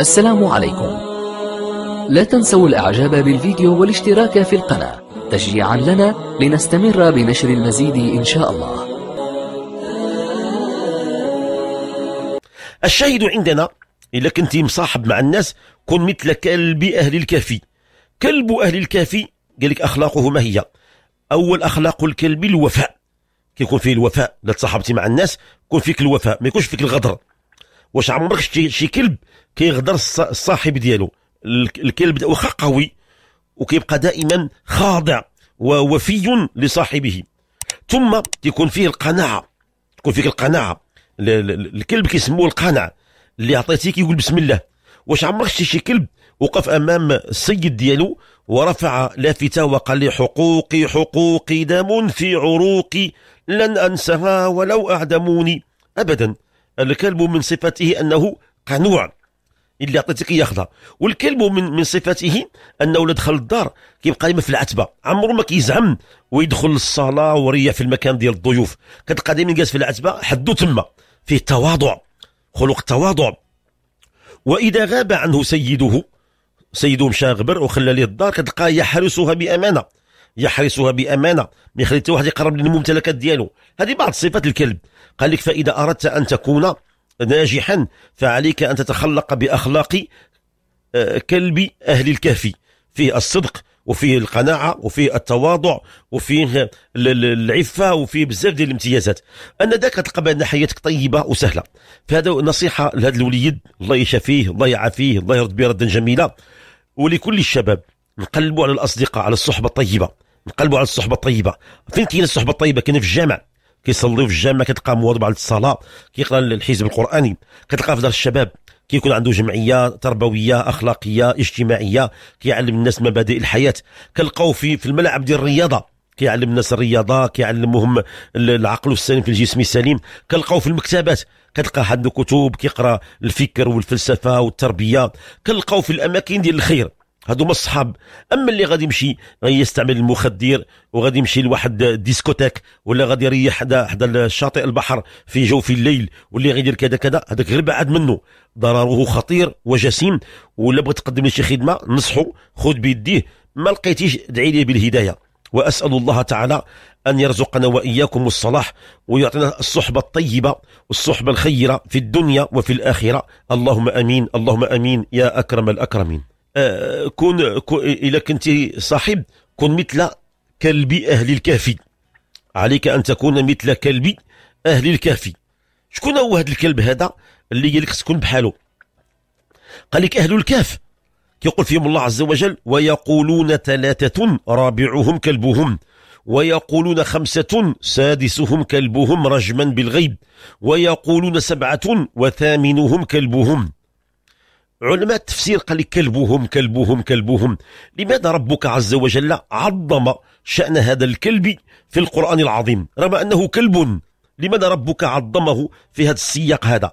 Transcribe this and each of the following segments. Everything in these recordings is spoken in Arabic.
السلام عليكم لا تنسوا الاعجاب بالفيديو والاشتراك في القناة تشجيعا لنا لنستمر بنشر المزيد ان شاء الله الشاهد عندنا إذا كنت مصاحب مع الناس كن مثل كلب أهل الكافي كلب أهل الكافي قال لك أخلاقه ما هي أول أخلاق الكلب الوفاء كيكون فيه الوفاء إذا تصاحبتي مع الناس كون فيك الوفاء ما يكونش فيك الغدر واش عمرك شتي شي كلب كيغدر الصاحب ديالو الكلب واخا قوي وكيبقى دائما خاضع ووفي لصاحبه ثم تكون فيه القناعه تكون فيك القناعه الكلب كيسموه القناع اللي عطيتيه كيقول بسم الله واش عمرك شتي شي كلب وقف امام السيد ديالو ورفع لافته وقال لي حقوقي حقوقي دم في عروقي لن انسها ولو اعدموني ابدا الكلب من صفته أنه قنوع اللي عطيتك ياخذها والكلب من من صفته انه الا دخل الدار كيبقى ديما في العتبه عمرو ما كيزعم ويدخل للصاله وريح في المكان ديال الضيوف كتلقى ديما جالس في العتبه حدو تما فيه التواضع خلق التواضع واذا غاب عنه سيده سيده مشى غبر وخلى ليه الدار كتلقاه يحرسها بامانه يحرسها بامانه ما يخلي حتى واحد يقرب للممتلكات ديالو هذه بعض صفات الكلب قال لك فاذا اردت ان تكون ناجحا فعليك ان تتخلق باخلاق آه، كلب اهل الكهف فيه الصدق وفيه القناعة وفيه التواضع وفيه العفة وفيه بزاف ديال الامتيازات أن ذاك تلقى بأن حياتك طيبة وسهلة فهذا نصيحة لهذا الوليد الله يشافيه الله يعافيه الله يرد به ردا جميلا ولكل الشباب نقلبوا على الاصدقاء على الصحبه الطيبه نقلبوا على الصحبه الطيبه فين كاين الصحبه الطيبه كاين في الجامع كيصليو في الجامع كتلقى مواظب على الصلاه كيقرا الحزب القراني كتلقى في دار الشباب كيكون عنده جمعيه تربويه اخلاقيه اجتماعيه كيعلم الناس مبادئ الحياه كنلقاو في في الملاعب ديال الرياضه كيعلم الناس الرياضه كيعلمهم العقل السليم في الجسم السليم كنلقاو في المكتبات كتلقى عنده كتب كيقرا الفكر والفلسفه والتربيه كنلقاو في الاماكن ديال الخير هذوما الصحاب اما اللي غادي يمشي يستعمل المخدر وغادي يمشي لواحد ديسكوتيك ولا غادي يريح حدا حدا الشاطئ البحر في جوف الليل واللي غادي يدير كذا كذا هذاك غير بعد منه ضرره خطير وجسيم ولا بغيت تقدم لي شي خدمه نصحو خذ بيديه ما لقيتيش ادعي لي بالهدايه واسال الله تعالى ان يرزقنا واياكم الصلاح ويعطينا الصحبه الطيبه والصحبه الخيره في الدنيا وفي الاخره اللهم امين اللهم امين يا اكرم الاكرمين آه، كون, كون كنت صاحب كن مثل كلب أهل الكهف عليك أن تكون مثل كلب أهل الكهف شكون هو هذا الكلب هذا اللي قال لك تكون بحاله قال لك أهل الكهف كيقول فيهم الله عز وجل ويقولون ثلاثة رابعهم كلبهم ويقولون خمسة سادسهم كلبهم رجما بالغيب ويقولون سبعة وثامنهم كلبهم علماء التفسير قال لك كلبوهم كلبوهم كلبوهم لماذا ربك عز وجل عظم شأن هذا الكلب في القرآن العظيم رغم أنه كلب لماذا ربك عظمه في هذا السياق هذا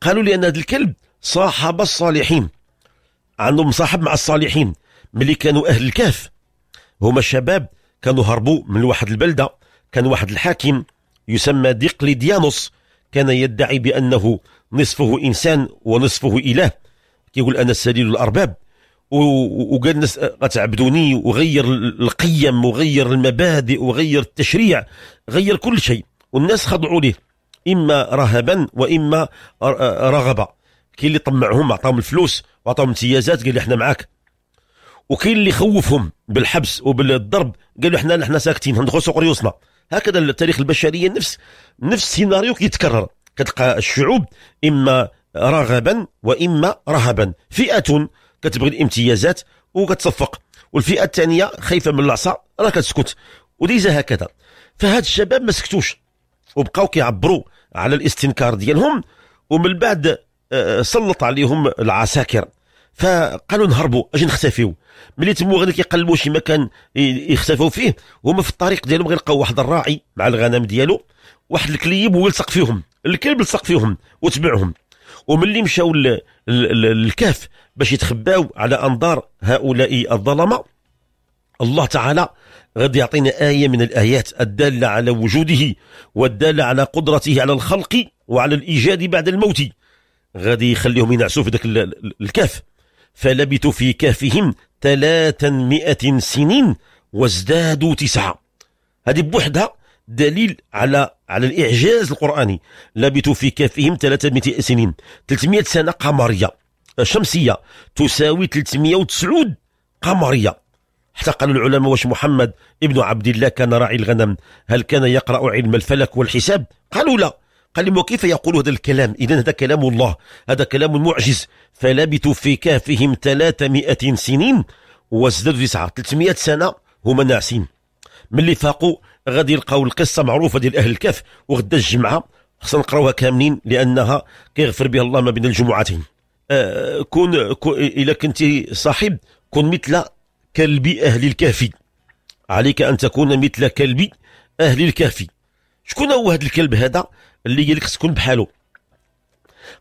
قالوا لأن هذا الكلب صاحب الصالحين عندهم صاحب مع الصالحين ملي كانوا أهل الكهف هما شباب كانوا هربوا من واحد البلدة كان واحد الحاكم يسمى ديقليديانوس كان يدعي بأنه نصفه إنسان ونصفه إله كيقول انا السليل الارباب وقال الناس غتعبدوني وغير القيم وغير المبادئ وغير التشريع غير كل شيء والناس خضعوا ليه اما رهبا واما رغبه كاين اللي طمعهم عطاهم الفلوس وعطاهم امتيازات قال احنا معاك وكاين اللي خوفهم بالحبس وبالضرب قالوا احنا احنا ساكتين هندخل سوق ريوسنا هكذا التاريخ البشريه نفس نفس السيناريو كيتكرر كتلقى الشعوب اما رغبا واما رهبا فئه كتبغي الامتيازات وكتصفق والفئه الثانيه خايفه من العصا راه كتسكت وليزا هكذا فهاد الشباب ما سكتوش وبقاو كيعبروا على الاستنكار ديالهم ومن بعد آه، سلط عليهم العساكر فقالوا نهربوا اجي نختفيو ملي تمو غادي كيقلبوا شي مكان يختفوا فيه هما في الطريق ديالهم غيلقاو واحد الراعي مع الغنم ديالو واحد الكليب ويلصق فيهم الكلب لصق فيهم وتبعهم وملي مشاو للكهف باش يتخباو على انظار هؤلاء الظلمه الله تعالى غادي يعطينا آية من الآيات الدالة على وجوده والدالة على قدرته على الخلق وعلى الإيجاد بعد الموت غادي يخليهم ينعسوا في ذاك الكهف فلبثوا في كهفهم 300 سنين وازدادوا تسعة هذه بوحدها دليل على على الاعجاز القراني لبثوا في كافهم 300 سنين 300 سنه قمريه شمسيه تساوي 309 قمريه حتى قال العلماء واش محمد ابن عبد الله كان راعي الغنم هل كان يقرا علم الفلك والحساب قالوا لا قال لهم وكيف يقول هذا الكلام اذا هذا كلام الله هذا كلام معجز فلبثوا في كهفهم 300 سنين وازدادوا تسعه 300 سنه هما ناعسين ملي فاقوا غادي يلقاو القصه معروفه ديال اهل الكهف وغدا الجمعه خصنا نقراوها كاملين لانها كيغفر بها الله ما بين الجمعتين آه كون, الا كنتي صاحب كن مثل كلب اهل الكهف عليك ان تكون مثل كلب اهل الكهف شكون هو هذا الكلب هذا اللي قال لك تكون بحاله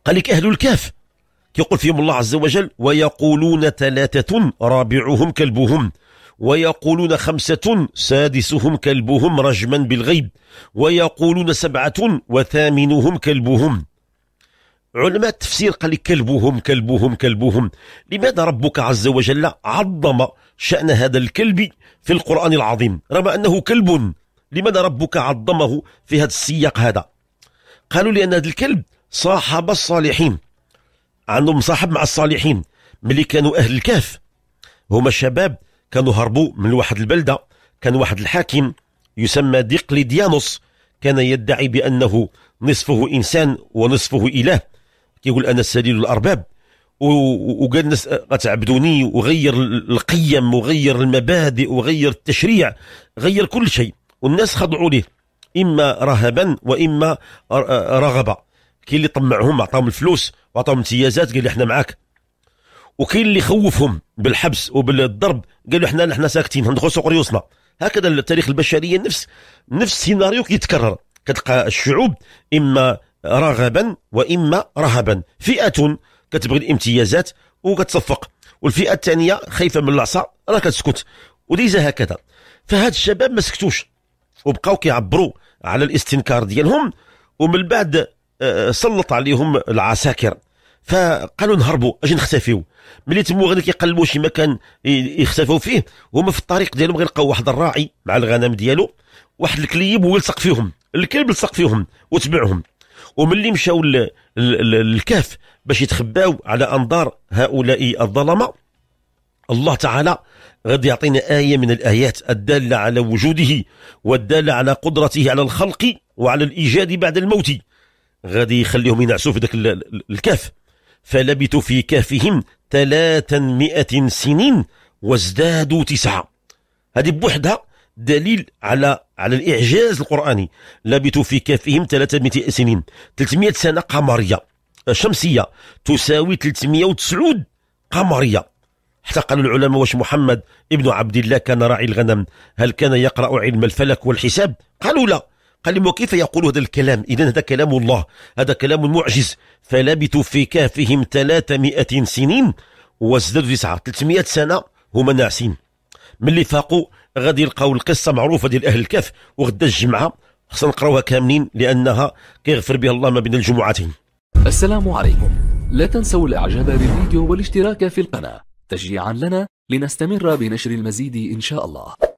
قال لك اهل الكهف كيقول فيهم الله عز وجل ويقولون ثلاثه رابعهم كلبهم ويقولون خمسة سادسهم كلبهم رجما بالغيب ويقولون سبعة وثامنهم كلبهم علماء التفسير قال لك كلبهم كلبهم كلبهم لماذا ربك عز وجل عظم شأن هذا الكلب في القرآن العظيم رغم أنه كلب لماذا ربك عظمه في هذا السياق هذا قالوا لأن هذا الكلب صاحب الصالحين عندهم صاحب مع الصالحين ملي كانوا أهل الكهف هما شباب كانوا هربوا من واحد البلدة كان واحد الحاكم يسمى ديقليديانوس كان يدعي بأنه نصفه إنسان ونصفه إله كيقول أنا سليل الأرباب وقال الناس غتعبدوني وغير القيم وغير المبادئ وغير التشريع غير كل شيء والناس خضعوا ليه اما رهبا واما رغبه كي اللي طمعهم عطاهم الفلوس وعطاهم امتيازات قال لي احنا معاك وكاين اللي خوفهم بالحبس وبالضرب قالوا احنا احنا ساكتين سوق قريوسنا هكذا التاريخ البشريه نفس نفس السيناريو كيتكرر كتلقى الشعوب اما رغبا واما رهبا فئه كتبغي الامتيازات وكتصفق والفئه الثانيه خايفه من العصا راه كتسكت وليزا هكذا فهاد الشباب ما سكتوش وبقاو كيعبروا على الاستنكار ديالهم ومن بعد آه، سلط عليهم العساكر فقالوا نهربوا اجي نختفيو ملي تمو غادي كيقلبوا شي مكان يختفوا فيه هما في الطريق ديالهم غيلقاو واحد الراعي مع الغنم ديالو واحد الكليب ويلصق فيهم الكلب لصق فيهم وتبعهم وملي مشاو للكهف باش يتخباو على انظار هؤلاء الظلمه الله تعالى غادي يعطينا آية من الآيات الدالة على وجوده والدالة على قدرته على الخلق وعلى الإيجاد بعد الموت غادي يخليهم ينعسوا في ذاك الكهف فلبثوا في كهفهم ثلاثمائة سنين وازدادوا تسعة هذه بوحدها دليل على على الإعجاز القرآني لبثوا في كهفهم 300 سنين 300 سنة قمرية شمسية تساوي 309 قمرية حتى قال العلماء واش محمد ابن عبد الله كان راعي الغنم هل كان يقرأ علم الفلك والحساب قالوا لا قال لي وكيف يقول هذا الكلام إذا هذا كلام الله هذا كلام معجز فلبثوا في كهفهم 300 سنين وازدادوا تسعة 300 سنة هما ناعسين ملي فاقوا غادي يلقاو القصة معروفة ديال أهل الكهف وغدا الجمعة خصنا نقراوها كاملين لأنها كيغفر بها الله ما بين الجمعتين السلام عليكم لا تنسوا الإعجاب بالفيديو والاشتراك في القناة تشجيعا لنا لنستمر بنشر المزيد إن شاء الله